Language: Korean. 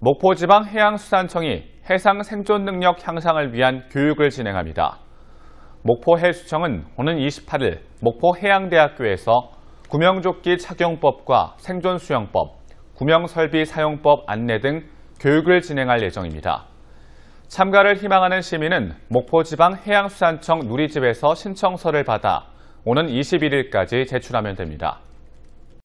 목포지방 해양수산청이 해상 생존 능력 향상을 위한 교육을 진행합니다. 목포해수청은 오는 28일 목포해양대학교에서 구명조끼 착용법과 생존수영법, 구명설비 사용법 안내 등 교육을 진행할 예정입니다. 참가를 희망하는 시민은 목포지방 해양수산청 누리집에서 신청서를 받아 오는 21일까지 제출하면 됩니다.